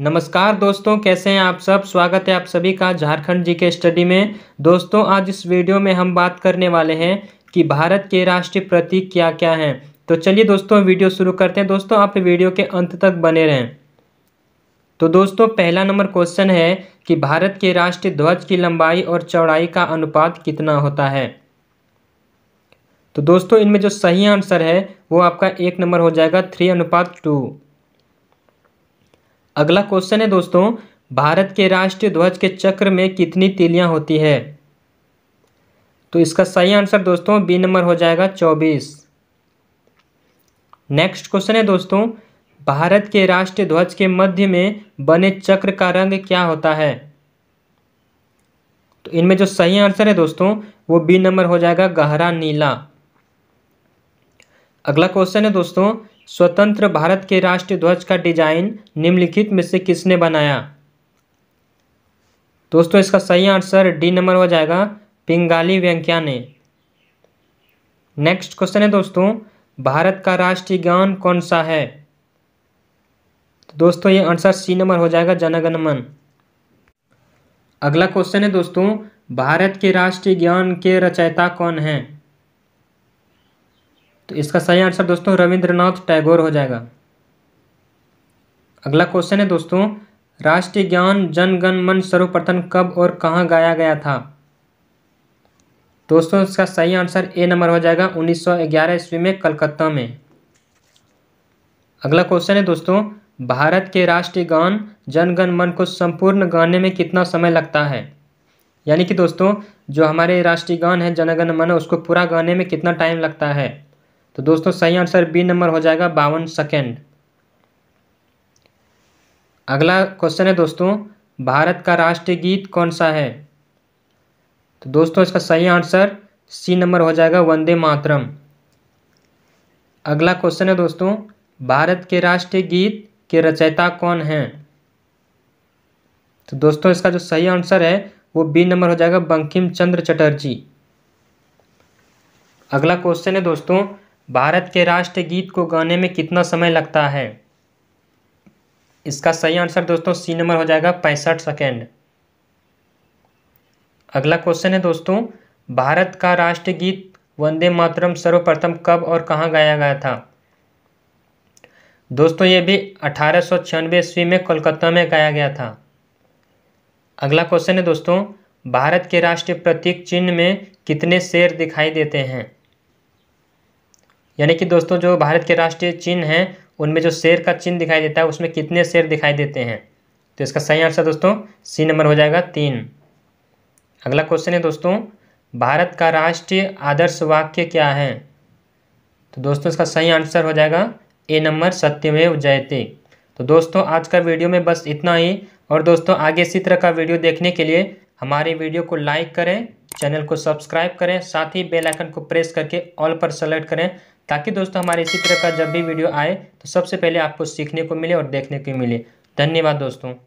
नमस्कार दोस्तों कैसे हैं आप सब स्वागत है आप सभी का झारखंड जी के स्टडी में दोस्तों आज इस वीडियो में हम बात करने वाले हैं कि भारत के राष्ट्रीय प्रतीक क्या क्या हैं तो चलिए दोस्तों वीडियो शुरू करते हैं दोस्तों आप वीडियो के अंत तक बने रहें तो दोस्तों पहला नंबर क्वेश्चन है कि भारत के राष्ट्रीय ध्वज की लंबाई और चौड़ाई का अनुपात कितना होता है तो दोस्तों इनमें जो सही आंसर है वो आपका एक नंबर हो जाएगा थ्री अनुपात टू अगला क्वेश्चन है दोस्तों भारत के राष्ट्रीय ध्वज के चक्र में कितनी तिलियां होती है तो इसका सही आंसर दोस्तों बी नंबर हो जाएगा चौबीस नेक्स्ट क्वेश्चन है दोस्तों भारत के राष्ट्रीय ध्वज के मध्य में बने चक्र का रंग क्या होता है तो इनमें जो सही आंसर है दोस्तों वो बी नंबर हो जाएगा गहरा नीला अगला क्वेश्चन है दोस्तों स्वतंत्र भारत के राष्ट्रीय ध्वज का डिजाइन निम्नलिखित में से किसने बनाया दोस्तों इसका सही आंसर डी नंबर हो जाएगा पिंगाली व्यंक्या ने नेक्स्ट क्वेश्चन है दोस्तों भारत का राष्ट्रीय गान कौन सा है तो दोस्तों ये आंसर सी नंबर हो जाएगा जनगण मन अगला क्वेश्चन है दोस्तों भारत के राष्ट्रीय ज्ञान के रचयिता कौन हैं तो इसका सही आंसर दोस्तों रविंद्रनाथ टैगोर हो जाएगा अगला क्वेश्चन है दोस्तों राष्ट्रीय ज्ञान जनगण मन सर्वप्रथम कब और कहाँ गाया गया था दोस्तों इसका सही आंसर ए नंबर हो जाएगा 1911 ईस्वी में कलकत्ता में अगला क्वेश्चन है दोस्तों भारत के राष्ट्रीय गान जनगण मन को संपूर्ण गाने में कितना समय लगता है यानी कि दोस्तों जो हमारे राष्ट्रीय गान है जनगण मन उसको पूरा गाने में कितना टाइम लगता है तो दोस्तों सही आंसर बी नंबर हो जाएगा बावन सेकेंड अगला क्वेश्चन है दोस्तों भारत का राष्ट्रीय गीत कौन सा है तो दोस्तों इसका सही आंसर सी नंबर हो जाएगा वंदे मातरम अगला क्वेश्चन है दोस्तों भारत के राष्ट्रीय गीत के रचयिता कौन हैं तो दोस्तों इसका जो सही आंसर है वो बी नंबर हो जाएगा बंकिम चंद्र चटर्जी अगला क्वेश्चन है दोस्तों भारत के राष्ट्रगीत को गाने में कितना समय लगता है इसका सही आंसर दोस्तों सी नंबर हो जाएगा पैंसठ सेकेंड अगला क्वेश्चन है दोस्तों भारत का राष्ट्रगीत वंदे मातरम सर्वप्रथम कब और कहाँ गाया गया था दोस्तों ये भी अठारह सौ ईस्वी में कोलकाता में गाया गया था अगला क्वेश्चन है दोस्तों भारत के राष्ट्रीय प्रतीक चिन्ह में कितने शेर दिखाई देते हैं यानी कि दोस्तों जो भारत के राष्ट्रीय चिन्ह हैं उनमें जो शेर का चिन्ह दिखाई देता है उसमें कितने शेर दिखाई देते हैं तो इसका सही आंसर दोस्तों सी नंबर हो जाएगा तीन अगला क्वेश्चन है दोस्तों भारत का राष्ट्रीय आदर्श वाक्य क्या है तो दोस्तों इसका सही आंसर हो जाएगा ए नंबर सत्यमेव जयते तो दोस्तों आज का वीडियो में बस इतना ही और दोस्तों आगे इसी तरह का वीडियो देखने के लिए हमारे वीडियो को लाइक करें चैनल को सब्सक्राइब करें साथ ही बेल आइकन को प्रेस करके ऑल पर सेलेक्ट करें ताकि दोस्तों हमारे इसी तरह का जब भी वीडियो आए तो सबसे पहले आपको सीखने को मिले और देखने को मिले धन्यवाद दोस्तों